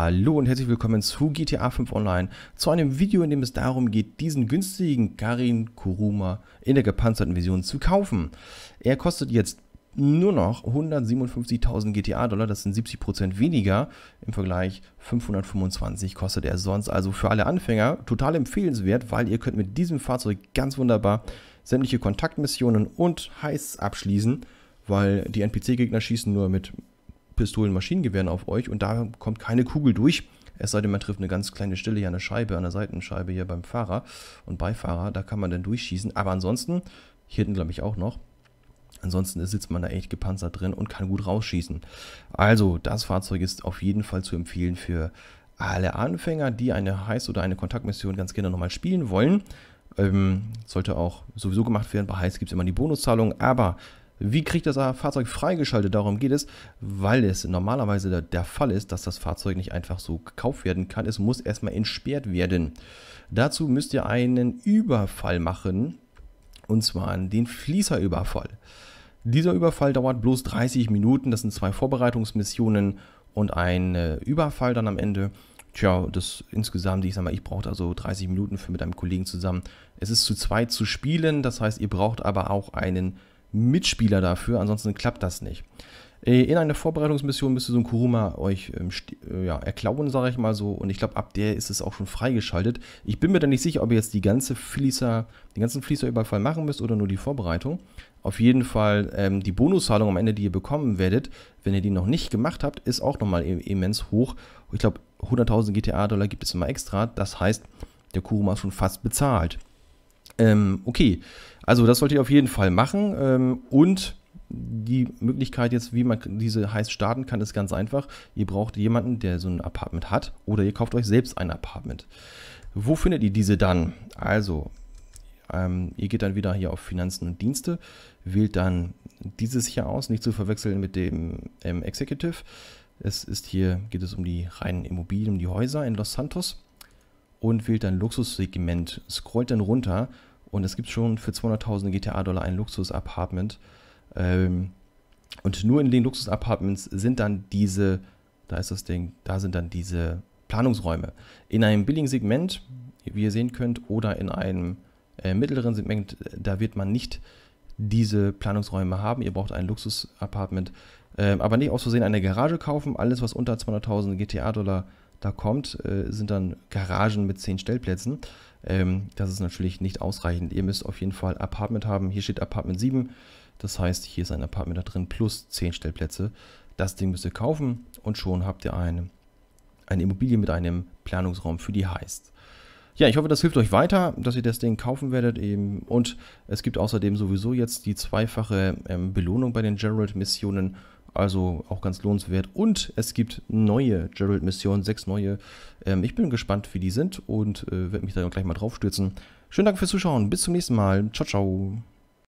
Hallo und herzlich willkommen zu GTA 5 Online, zu einem Video, in dem es darum geht, diesen günstigen Karin Kuruma in der gepanzerten Vision zu kaufen. Er kostet jetzt nur noch 157.000 GTA-Dollar, das sind 70% weniger im Vergleich. 525 kostet er sonst, also für alle Anfänger total empfehlenswert, weil ihr könnt mit diesem Fahrzeug ganz wunderbar sämtliche Kontaktmissionen und Heists abschließen, weil die NPC-Gegner schießen nur mit Pistolen, Maschinengewehren auf euch und da kommt keine Kugel durch. Es sei denn, man trifft eine ganz kleine Stelle hier an der Scheibe, an der Seitenscheibe hier beim Fahrer und Beifahrer. Da kann man dann durchschießen. Aber ansonsten, hier hinten glaube ich auch noch, Ansonsten sitzt man da echt gepanzert drin und kann gut rausschießen. Also, das Fahrzeug ist auf jeden Fall zu empfehlen für alle Anfänger, die eine Heiß- oder eine Kontaktmission ganz gerne nochmal spielen wollen. Ähm, sollte auch sowieso gemacht werden. Bei Heiß gibt es immer die Bonuszahlung, aber wie kriegt das Fahrzeug freigeschaltet? Darum geht es, weil es normalerweise der, Fall ist, dass das Fahrzeug nicht einfach so gekauft werden kann. Es muss erstmal entsperrt werden. Dazu müsst ihr einen Überfall machen, und zwar den Fließerüberfall. Dieser Überfall dauert bloß 30 Minuten, das sind zwei Vorbereitungsmissionen und ein äh, Überfall dann am Ende. Tja, das insgesamt, ich sag mal, ich brauchte also 30 Minuten für mit einem Kollegen zusammen. Es ist zu zweit zu spielen, das heißt, ihr braucht aber auch einen Mitspieler dafür, ansonsten klappt das nicht. Äh, in einer Vorbereitungsmission müsst ihr so ein Kuruma euch ähm, äh, ja, erklauen, sage ich mal so. Und ich glaube, ab der ist es auch schon freigeschaltet. Ich bin mir da nicht sicher, ob ihr jetzt die ganze Fließer, den ganzen Fließerüberfall machen müsst oder nur die Vorbereitung. Auf jeden Fall ähm, die Bonuszahlung am Ende, die ihr bekommen werdet, wenn ihr die noch nicht gemacht habt, ist auch nochmal immens hoch. Ich glaube, 100.000 GTA-Dollar gibt es immer extra. Das heißt, der Kuruma ist schon fast bezahlt. Ähm, okay, also das sollte ich auf jeden Fall machen. Ähm, und die Möglichkeit jetzt, wie man diese heiß starten kann, ist ganz einfach. Ihr braucht jemanden, der so ein Apartment hat oder ihr kauft euch selbst ein Apartment. Wo findet ihr diese dann? Also, ähm, ihr geht dann wieder hier auf Finanzen und Dienste, wählt dann dieses hier aus, nicht zu verwechseln mit dem ähm, Executive. Es ist hier, geht es um die reinen Immobilien, um die Häuser in Los Santos und wählt dann Luxussegment, scrollt dann runter und es gibt schon für 200.000 GTA-Dollar ein Luxus-Apartment. Ähm, und nur in den Luxus-Apartments sind dann diese, da ist das Ding, da sind dann diese Planungsräume. In einem billigen Segment, wie ihr sehen könnt, oder in einem äh, mittleren Segment, da wird man nicht diese Planungsräume haben. Ihr braucht ein Luxus-Apartment. Äh, aber nicht aus Versehen eine Garage kaufen. Alles, was unter 200.000 GTA-Dollar da kommt, äh, sind dann Garagen mit zehn Stellplätzen. Ähm, das ist natürlich nicht ausreichend. Ihr müsst auf jeden Fall Apartment haben. Hier steht Apartment 7. Das heißt, hier ist ein Apartment da drin plus 10 Stellplätze. Das Ding müsst ihr kaufen und schon habt ihr eine, eine Immobilie mit einem Planungsraum für die Heist. Ja, ich hoffe, das hilft euch weiter, dass ihr das Ding kaufen werdet eben. Und es gibt außerdem sowieso jetzt die zweifache ähm, Belohnung bei den Gerald-Missionen also auch ganz lohnenswert. Und es gibt neue Gerald-Missionen, sechs neue. Ähm, ich bin gespannt, wie die sind und äh, werde mich da gleich mal draufstürzen. Schönen Dank fürs Zuschauen. Bis zum nächsten Mal. Ciao, ciao.